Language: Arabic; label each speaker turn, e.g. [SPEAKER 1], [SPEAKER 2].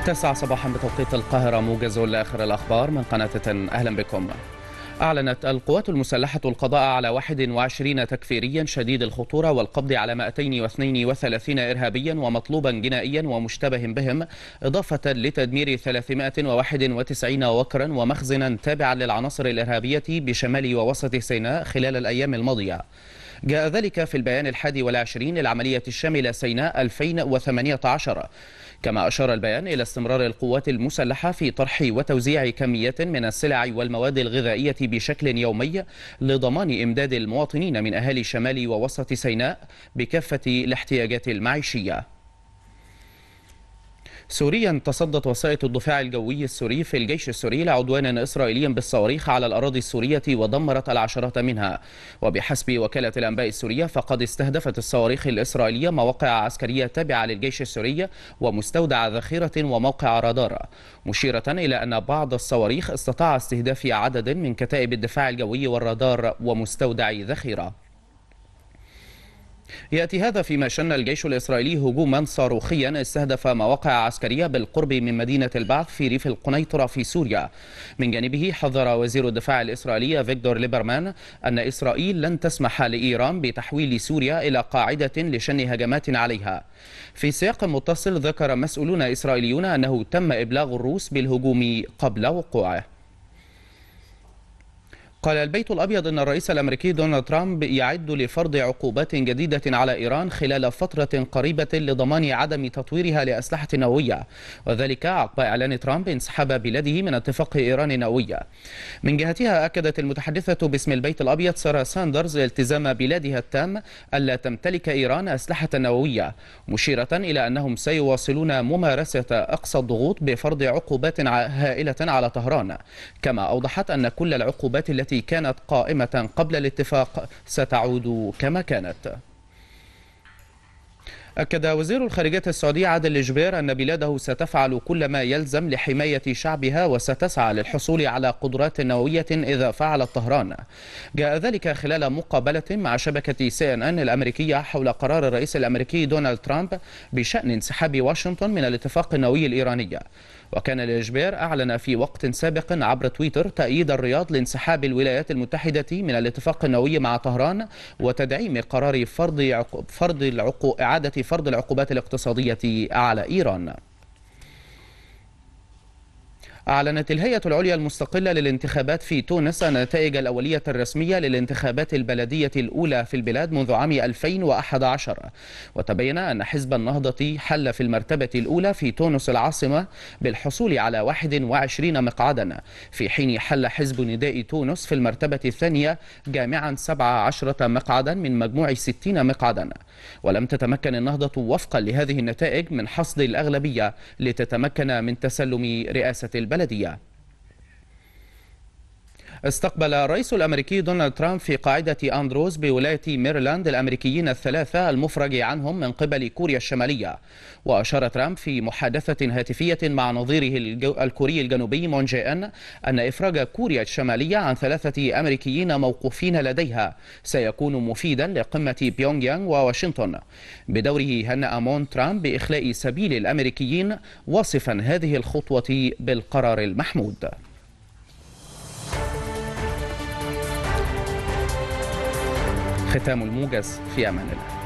[SPEAKER 1] التاسعة صباحا بتوقيت القاهرة موجز لآخر الأخبار من قناة أهلا بكم أعلنت القوات المسلحة القضاء على 21 تكفيريا شديد الخطورة والقبض على 232 إرهابيا ومطلوبا جنائيا ومشتبه بهم إضافة لتدمير 391 وكرا ومخزنا تابعا للعناصر الإرهابية بشمال ووسط سيناء خلال الأيام الماضية جاء ذلك في البيان الحادي والعشرين للعملية الشاملة سيناء 2018 كما أشار البيان إلى استمرار القوات المسلحة في طرح وتوزيع كميات من السلع والمواد الغذائية بشكل يومي لضمان إمداد المواطنين من أهالي شمال ووسط سيناء بكافة الاحتياجات المعيشية سوريا تصدت وسائط الدفاع الجوي السوري في الجيش السوري لعدوان إسرائيلي بالصواريخ على الأراضي السورية ودمرت العشرات منها وبحسب وكالة الأنباء السورية فقد استهدفت الصواريخ الإسرائيلية مواقع عسكرية تابعة للجيش السوري ومستودع ذخيرة وموقع رادار مشيرة إلى أن بعض الصواريخ استطاع استهداف عدد من كتائب الدفاع الجوي والرادار ومستودع ذخيرة يأتي هذا فيما شن الجيش الإسرائيلي هجوما صاروخيا استهدف مواقع عسكرية بالقرب من مدينة البعث في ريف القنيطرة في سوريا من جانبه حذر وزير الدفاع الإسرائيلي فيكتور ليبرمان أن إسرائيل لن تسمح لإيران بتحويل سوريا إلى قاعدة لشن هجمات عليها في سياق متصل ذكر مسؤولون إسرائيليون أنه تم إبلاغ الروس بالهجوم قبل وقوعه قال البيت الأبيض أن الرئيس الأمريكي دونالد ترامب يعد لفرض عقوبات جديدة على إيران خلال فترة قريبة لضمان عدم تطويرها لأسلحة نووية وذلك عقب إعلان ترامب انسحاب بلاده من اتفاق إيران النووية من جهتها أكدت المتحدثة باسم البيت الأبيض سارة ساندرز التزام بلادها التام ألا تمتلك إيران أسلحة نووية مشيرة إلى أنهم سيواصلون ممارسة أقصى الضغوط بفرض عقوبات هائلة على طهران كما أوضحت أن كل العقوبات التي التي كانت قائمة قبل الاتفاق ستعود كما كانت أكد وزير الخارجية السعودي عادل الجبير أن بلاده ستفعل كل ما يلزم لحماية شعبها وستسعى للحصول على قدرات نووية إذا فعلت طهران جاء ذلك خلال مقابلة مع شبكة سي ان ان الأمريكية حول قرار الرئيس الأمريكي دونالد ترامب بشأن انسحاب واشنطن من الاتفاق النووي الإيراني وكان الإجبار أعلن في وقت سابق عبر تويتر تأييد الرياض لانسحاب الولايات المتحدة من الاتفاق النووي مع طهران وتدعيم قرار فرض فرض إعادة فرض العقوبات الاقتصادية على إيران أعلنت الهيئة العليا المستقلة للانتخابات في تونس النتائج الأولية الرسمية للانتخابات البلدية الأولى في البلاد منذ عام 2011 وتبين أن حزب النهضة حل في المرتبة الأولى في تونس العاصمة بالحصول على 21 مقعدا في حين حل حزب نداء تونس في المرتبة الثانية جامعا 17 مقعدا من مجموع 60 مقعدا ولم تتمكن النهضة وفقا لهذه النتائج من حصد الأغلبية لتتمكن من تسلم رئاسة البلد البلدية استقبل الرئيس الأمريكي دونالد ترامب في قاعدة أندروز بولاية ميرلاند الأمريكيين الثلاثة المفرج عنهم من قبل كوريا الشمالية وأشار ترامب في محادثة هاتفية مع نظيره الكوري الجنوبي مون جي أن أن إفراج كوريا الشمالية عن ثلاثة أمريكيين موقوفين لديها سيكون مفيدا لقمة بيونغ يانغ وواشنطن بدوره هنأ مون ترامب بإخلاء سبيل الأمريكيين واصفا هذه الخطوة بالقرار المحمود ختام الموجز في أمان الله